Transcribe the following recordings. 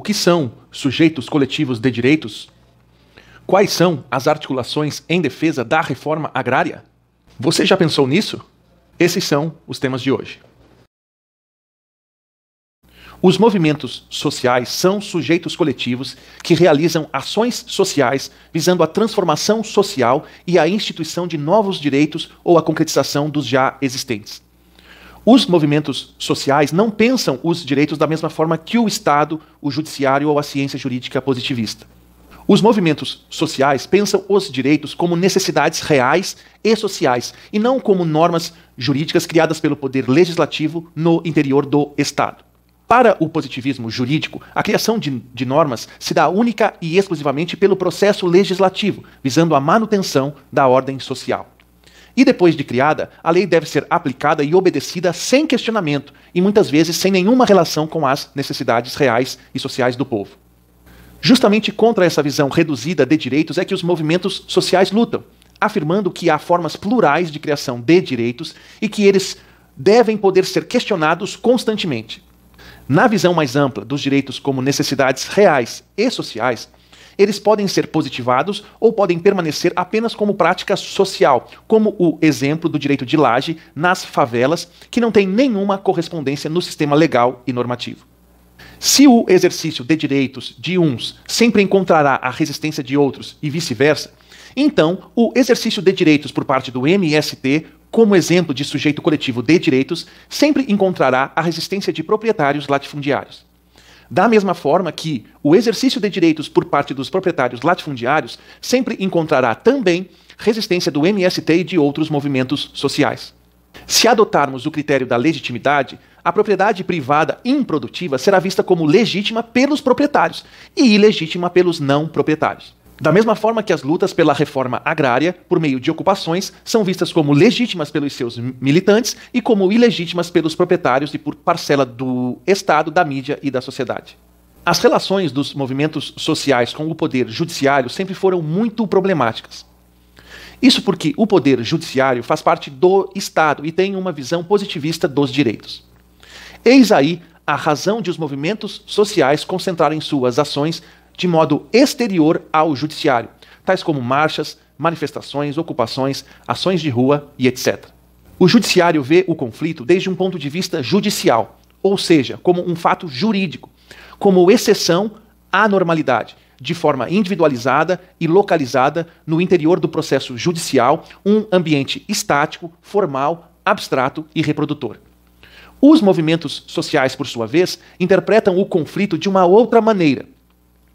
O que são sujeitos coletivos de direitos? Quais são as articulações em defesa da reforma agrária? Você já pensou nisso? Esses são os temas de hoje. Os movimentos sociais são sujeitos coletivos que realizam ações sociais visando a transformação social e a instituição de novos direitos ou a concretização dos já existentes. Os movimentos sociais não pensam os direitos da mesma forma que o Estado, o judiciário ou a ciência jurídica positivista. Os movimentos sociais pensam os direitos como necessidades reais e sociais, e não como normas jurídicas criadas pelo poder legislativo no interior do Estado. Para o positivismo jurídico, a criação de, de, normas se dá única e exclusivamente pelo processo legislativo, visando a manutenção da ordem social. E depois de criada, a lei deve ser aplicada e obedecida sem questionamento e muitas vezes sem nenhuma relação com as necessidades reais e sociais do povo. Justamente contra essa visão reduzida de direitos é que os movimentos sociais lutam, afirmando que há formas plurais de criação de direitos e que eles devem poder ser questionados constantemente. Na visão mais ampla dos direitos como necessidades reais e sociais, eles podem ser positivados ou podem permanecer apenas como prática social, como o exemplo do direito de laje nas favelas, que não tem nenhuma correspondência no sistema legal e normativo. Se o exercício de direitos de uns sempre encontrará a resistência de outros e vice-versa, então o exercício de direitos por parte do MST, como exemplo de sujeito coletivo de direitos, sempre encontrará a resistência de proprietários latifundiários. Da mesma forma que o exercício de direitos por parte dos proprietários latifundiários sempre encontrará também resistência do MST e de outros movimentos sociais. Se adotarmos o critério da legitimidade, a propriedade privada improdutiva será vista como legítima pelos proprietários e ilegítima pelos não proprietários. Da mesma forma que as lutas pela reforma agrária, por meio de ocupações, são vistas como legítimas pelos seus militantes e como ilegítimas pelos proprietários e por parcela do Estado, da mídia e da sociedade. As relações dos movimentos sociais com o poder judiciário sempre foram muito problemáticas. Isso porque o poder judiciário faz parte do Estado e tem uma visão positivista dos direitos. Eis aí a razão de os movimentos sociais concentrarem suas ações de modo exterior ao judiciário, tais como marchas, manifestações, ocupações, ações de rua e etc. O judiciário vê o conflito desde um ponto de vista judicial, ou seja, como um fato jurídico, como exceção à normalidade, de forma individualizada e localizada no interior do processo judicial, um ambiente estático, formal, abstrato e reprodutor. Os movimentos sociais, por sua vez, interpretam o conflito de uma outra maneira,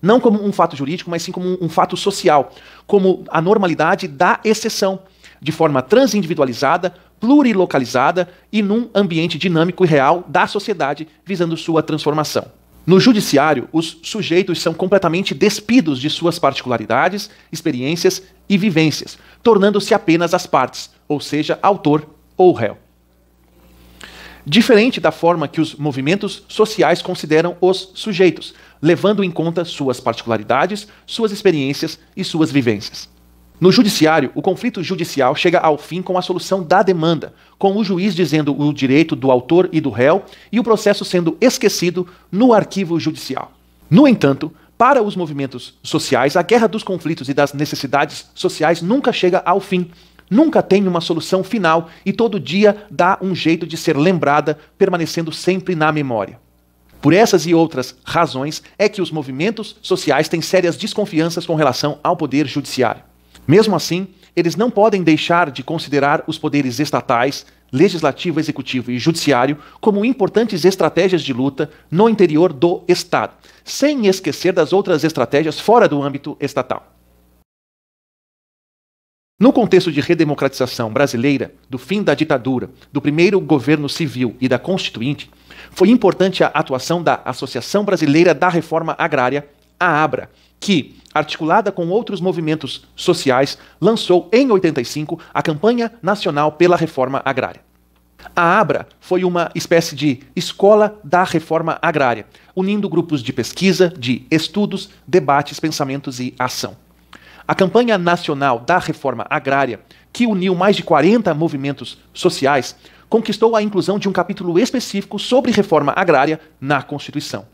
não como um fato jurídico, mas sim como um fato social, como a normalidade da exceção, de forma transindividualizada, plurilocalizada e num ambiente dinâmico e real da sociedade, visando sua transformação. No judiciário, os sujeitos são completamente despidos de suas particularidades, experiências e vivências, tornando-se apenas as partes, ou seja, autor ou réu diferente da forma que os movimentos sociais consideram os sujeitos, levando em conta suas particularidades, suas experiências e suas vivências. No judiciário, o conflito judicial chega ao fim com a solução da demanda, com o juiz dizendo o direito do autor e do réu e o processo sendo esquecido no arquivo judicial. No entanto, para os movimentos sociais, a guerra dos conflitos e das necessidades sociais nunca chega ao fim, nunca tem uma solução final e todo dia dá um jeito de ser lembrada, permanecendo sempre na memória. Por essas e outras razões é que os movimentos sociais têm sérias desconfianças com relação ao poder judiciário. Mesmo assim, eles não podem deixar de considerar os poderes estatais, legislativo, executivo e judiciário como importantes estratégias de luta no interior do Estado, sem esquecer das outras estratégias fora do âmbito estatal. No contexto de redemocratização brasileira, do fim da ditadura, do primeiro governo civil e da Constituinte, foi importante a atuação da Associação Brasileira da Reforma Agrária, a ABRA, que, articulada com outros movimentos sociais, lançou em 85 a Campanha Nacional pela Reforma Agrária. A ABRA foi uma espécie de escola da reforma agrária, unindo grupos de pesquisa, de estudos, debates, pensamentos e ação. A campanha nacional da reforma agrária, que uniu mais de 40 movimentos sociais, conquistou a inclusão de um capítulo específico sobre reforma agrária na Constituição.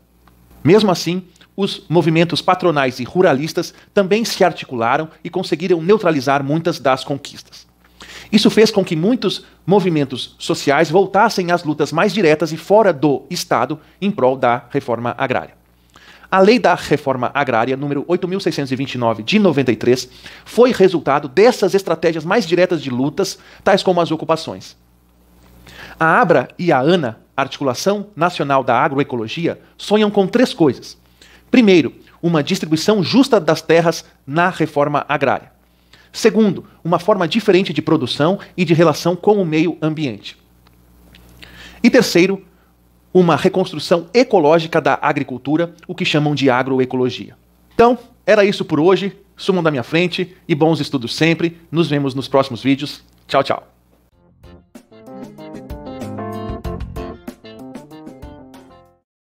Mesmo assim, os movimentos patronais e ruralistas também se articularam e conseguiram neutralizar muitas das conquistas. Isso fez com que muitos movimentos sociais voltassem às lutas mais diretas e fora do Estado em prol da reforma agrária. A lei da reforma agrária, número 8.629 de 93, foi resultado dessas estratégias mais diretas de lutas, tais como as ocupações. A ABRA e a ANA, Articulação Nacional da Agroecologia, sonham com três coisas. Primeiro, uma distribuição justa das terras na reforma agrária. Segundo, uma forma diferente de produção e de relação com o meio ambiente. E terceiro, uma reconstrução ecológica da agricultura, o que chamam de agroecologia. Então, era isso por hoje. Sumam da minha frente e bons estudos sempre. Nos vemos nos próximos vídeos. Tchau, tchau.